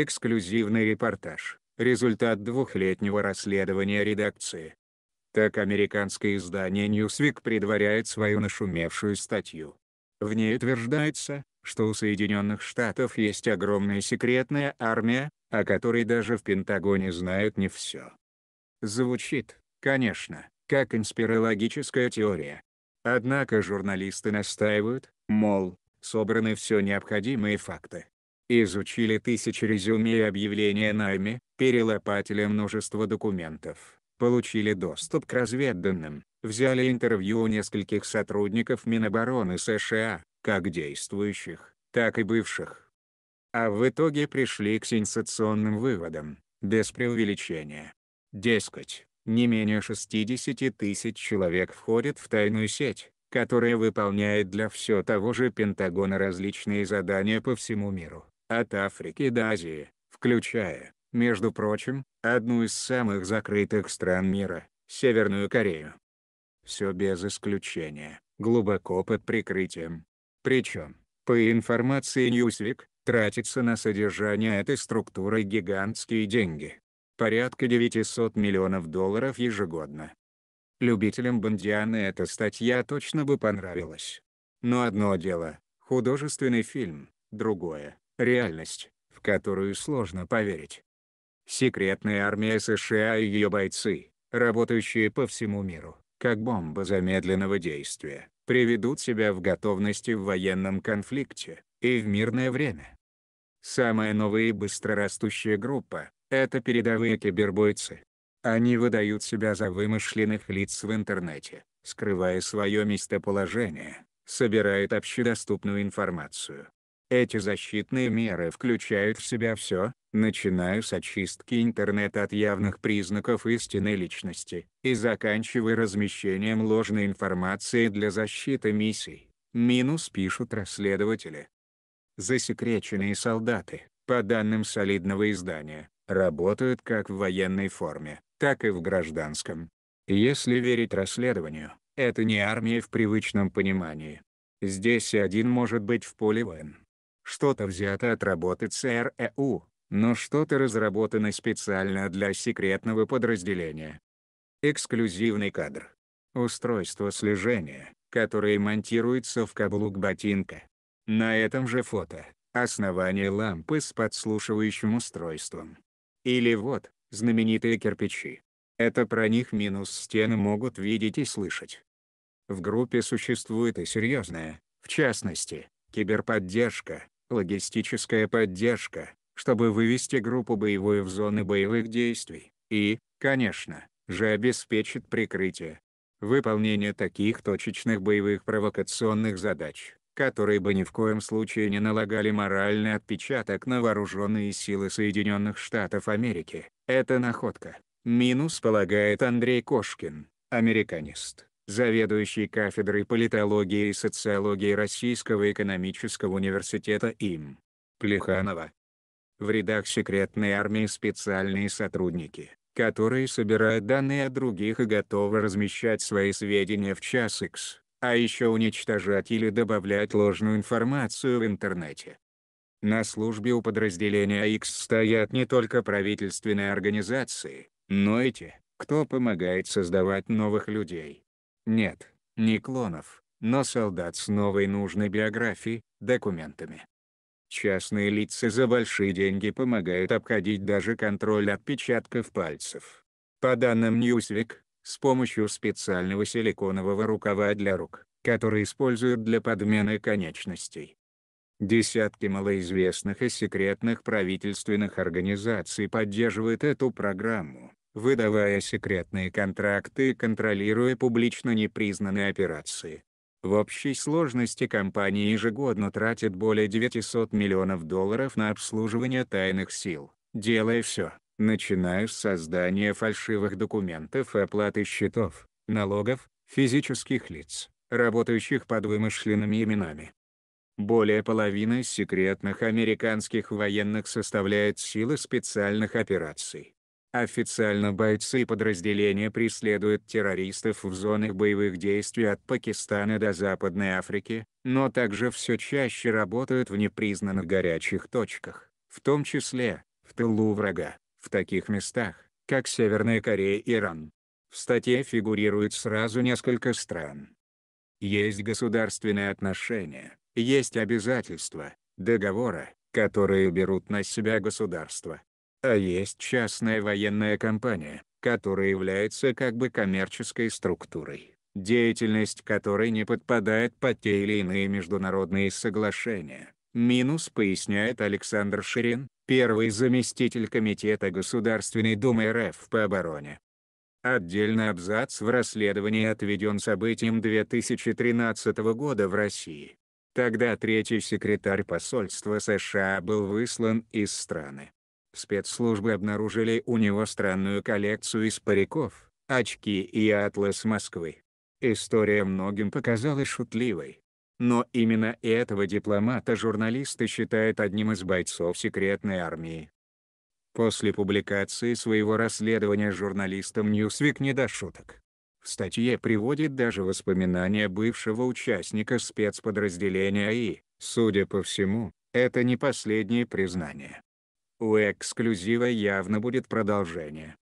Эксклюзивный репортаж. Результат двухлетнего расследования редакции. Так американское издание Newsweek предваряет свою нашумевшую статью. В ней утверждается, что у Соединенных Штатов есть огромная секретная армия, о которой даже в Пентагоне знают не все. Звучит, конечно, как конспирологическая теория. Однако журналисты настаивают, мол, собраны все необходимые факты, изучили тысячи резюме и объявления найме, перелопатили множество документов, получили доступ к разведданным, взяли интервью у нескольких сотрудников Минобороны США, как действующих, так и бывших. А в итоге пришли к сенсационным выводам, без преувеличения. Дескать, не менее 60 тысяч человек входят в тайную сеть, которая выполняет для все того же Пентагона различные задания по всему миру от Африки до Азии, включая, между прочим, одну из самых закрытых стран мира, Северную Корею. Все без исключения, глубоко под прикрытием. Причем, по информации Newsweek, тратится на содержание этой структуры гигантские деньги. Порядка 900 миллионов долларов ежегодно. Любителям Бондианы эта статья точно бы понравилась. Но одно дело — художественный фильм, другое реальность, в которую сложно поверить. Секретная армия США и ее бойцы, работающие по всему миру, как бомба замедленного действия, приведут себя в готовности в военном конфликте и в мирное время. Самая новая и быстрорастущая группа — это передовые кибербойцы. Они выдают себя за вымышленных лиц в интернете, скрывая свое местоположение, собирают общедоступную информацию, эти защитные меры включают в себя все, начиная с очистки интернета от явных признаков истинной личности и заканчивая размещением ложной информации для защиты миссий. Минус пишут расследователи. Засекреченные солдаты, по данным солидного издания, работают как в военной форме, так и в гражданском. Если верить расследованию, это не армия в привычном понимании. Здесь один может быть в поле войн, что-то взято от работы ЦРЭУ, но что-то разработано специально для секретного подразделения. Эксклюзивный кадр. Устройство слежения, которое монтируется в каблук ботинка. На этом же фото – основание лампы с подслушивающим устройством. Или вот, знаменитые кирпичи. Это про них минус стены могут видеть и слышать. В группе существует и серьезная, в частности, киберподдержка, логистическая поддержка, чтобы вывести группу боевую в зоны боевых действий, и, конечно, же обеспечит прикрытие. Выполнение таких точечных боевых провокационных задач, которые бы ни в коем случае не налагали моральный отпечаток на вооруженные силы Соединенных Штатов Америки, это находка. Минус полагает Андрей Кошкин, американист заведующий кафедрой политологии и социологии Российского экономического университета им. Плеханова. В рядах секретной армии специальные сотрудники, которые собирают данные от других и готовы размещать свои сведения в час X, а еще уничтожать или добавлять ложную информацию в интернете. На службе у подразделения X стоят не только правительственные организации, но и те, кто помогает создавать новых людей, нет, не клонов, но солдат с новой нужной биографией, документами. Частные лица за большие деньги помогают обходить даже контроль отпечатков пальцев. По данным Newsweek, с помощью специального силиконового рукава для рук, который используют для подмены конечностей. Десятки малоизвестных и секретных правительственных организаций поддерживают эту программу выдавая секретные контракты и контролируя публично непризнанные операции. В общей сложности компания ежегодно тратит более 900 миллионов долларов на обслуживание тайных сил, делая все, начиная с создания фальшивых документов и оплаты счетов, налогов, физических лиц, работающих под вымышленными именами. Более половины секретных американских военных составляет силы специальных операций. Официально бойцы подразделения преследуют террористов в зонах боевых действий от Пакистана до Западной Африки, но также все чаще работают в непризнанных горячих точках, в том числе, в тылу врага, в таких местах, как Северная Корея и Иран. В статье фигурирует сразу несколько стран. Есть государственные отношения, есть обязательства, договора, которые берут на себя государства, а есть частная военная компания, которая является как бы коммерческой структурой, деятельность которой не подпадает под те или иные международные соглашения. Минус поясняет Александр Ширин, первый заместитель Комитета Государственной Думы РФ по обороне. Отдельный абзац в расследовании отведен событиям 2013 года в России. Тогда третий секретарь посольства США был выслан из страны. Спецслужбы обнаружили у него странную коллекцию из париков, очки и атлас Москвы. История многим показалась шутливой. Но именно этого дипломата журналисты считают одним из бойцов секретной армии. После публикации своего расследования журналистам Ньюсвик не до шуток. В статье приводит даже воспоминания бывшего участника спецподразделения и, судя по всему, это не последнее признание. У эксклюзива явно будет продолжение.